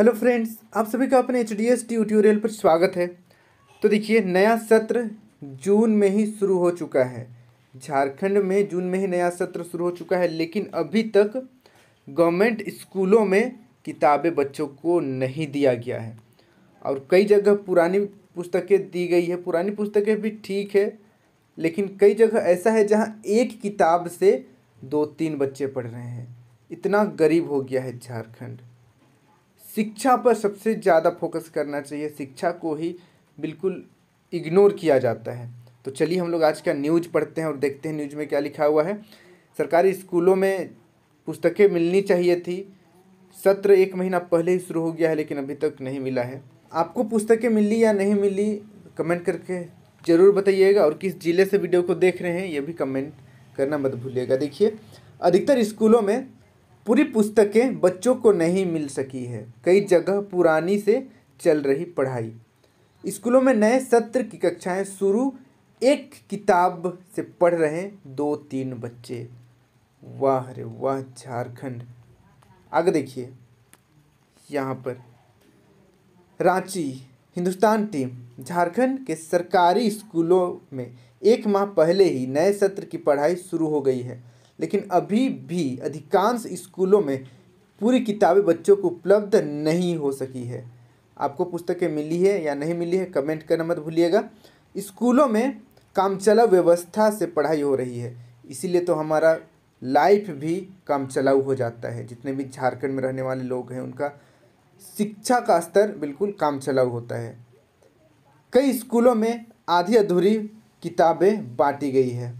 hello friends आप सभी का अपने एच डी एस ट्यूटोरियल पर स्वागत है तो देखिए नया सत्र जून में ही शुरू हो चुका है झारखंड में जून में ही नया सत्र शुरू हो चुका है लेकिन अभी तक गवर्नमेंट स्कूलों में किताबें बच्चों को नहीं दिया गया है और कई जगह पुरानी पुस्तकें दी गई है पुरानी पुस्तकें भी ठीक है लेकिन कई जगह ऐसा है जहाँ एक किताब से दो तीन बच्चे पढ़ रहे हैं इतना गरीब हो गया है झारखंड शिक्षा पर सबसे ज़्यादा फोकस करना चाहिए शिक्षा को ही बिल्कुल इग्नोर किया जाता है तो चलिए हम लोग आज का न्यूज़ पढ़ते हैं और देखते हैं न्यूज़ में क्या लिखा हुआ है सरकारी स्कूलों में पुस्तकें मिलनी चाहिए थी सत्र एक महीना पहले ही शुरू हो गया है लेकिन अभी तक नहीं मिला है आपको पुस्तकें मिली या नहीं मिली कमेंट करके ज़रूर बताइएगा और किस ज़िले से वीडियो को देख रहे हैं ये भी कमेंट करना मत भूलिएगा देखिए अधिकतर स्कूलों में पूरी पुस्तकें बच्चों को नहीं मिल सकी है कई जगह पुरानी से चल रही पढ़ाई स्कूलों में नए सत्र की कक्षाएं शुरू एक किताब से पढ़ रहे दो तीन बच्चे वाह रे वाह झारखंड आगे देखिए यहाँ पर रांची हिंदुस्तान टीम झारखंड के सरकारी स्कूलों में एक माह पहले ही नए सत्र की पढ़ाई शुरू हो गई है लेकिन अभी भी अधिकांश स्कूलों में पूरी किताबें बच्चों को उपलब्ध नहीं हो सकी है आपको पुस्तकें मिली है या नहीं मिली है कमेंट करना मत भूलिएगा स्कूलों में कामचला व्यवस्था से पढ़ाई हो रही है इसीलिए तो हमारा लाइफ भी कामचलाऊ हो जाता है जितने भी झारखंड में रहने वाले लोग हैं उनका शिक्षा का स्तर बिल्कुल कामचलाऊ होता है कई स्कूलों में आधी अधूरी किताबें बांटी गई है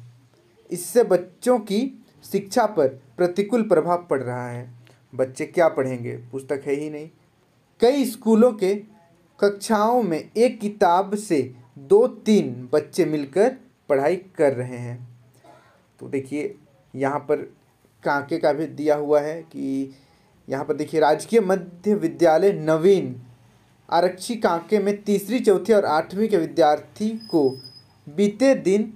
इससे बच्चों की शिक्षा पर प्रतिकूल प्रभाव पड़ रहा है बच्चे क्या पढ़ेंगे पुस्तक है ही नहीं कई स्कूलों के कक्षाओं में एक किताब से दो तीन बच्चे मिलकर पढ़ाई कर रहे हैं तो देखिए यहाँ पर कांके का भी दिया हुआ है कि यहाँ पर देखिए राजकीय मध्य विद्यालय नवीन आरक्षी कांके में तीसरी चौथी और आठवीं के विद्यार्थी को बीते दिन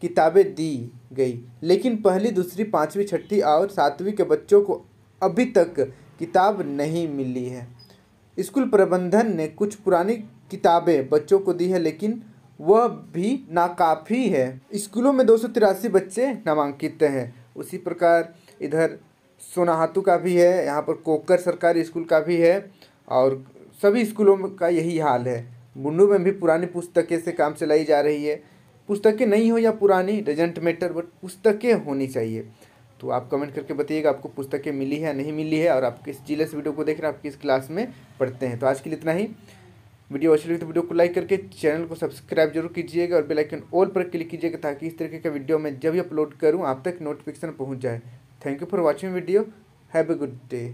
किताबें दी गई लेकिन पहली दूसरी पाँचवीं छठी और सातवीं के बच्चों को अभी तक किताब नहीं मिली है स्कूल प्रबंधन ने कुछ पुरानी किताबें बच्चों को दी है लेकिन वह भी नाकाफ़ी है स्कूलों में दो बच्चे नामांकित हैं उसी प्रकार इधर सोनाहातु का भी है यहाँ पर कोकर सरकारी स्कूल का भी है और सभी स्कूलों का यही हाल है मुंडू में भी पुरानी पुस्तकें से काम चलाई जा रही है पुस्तकें नई हो या पुरानी डजेंट मैटर बट पुस्तकें होनी चाहिए तो आप कमेंट करके बताइएगा आपको पुस्तकें मिली है या नहीं मिली है और आप किस जिले से वीडियो को देख रहे हैं आप किस क्लास में पढ़ते हैं तो आज के लिए इतना ही वीडियो अच्छी लगी तो वीडियो को लाइक करके चैनल को सब्सक्राइब जरूर कीजिएगा और बेलाइकन ऑल पर क्लिक कीजिएगा ताकि इस तरीके का वीडियो मैं जब भी अपलोड करूँ आप तक नोटिफिकेशन पहुँच जाए thank you for watching video have a good day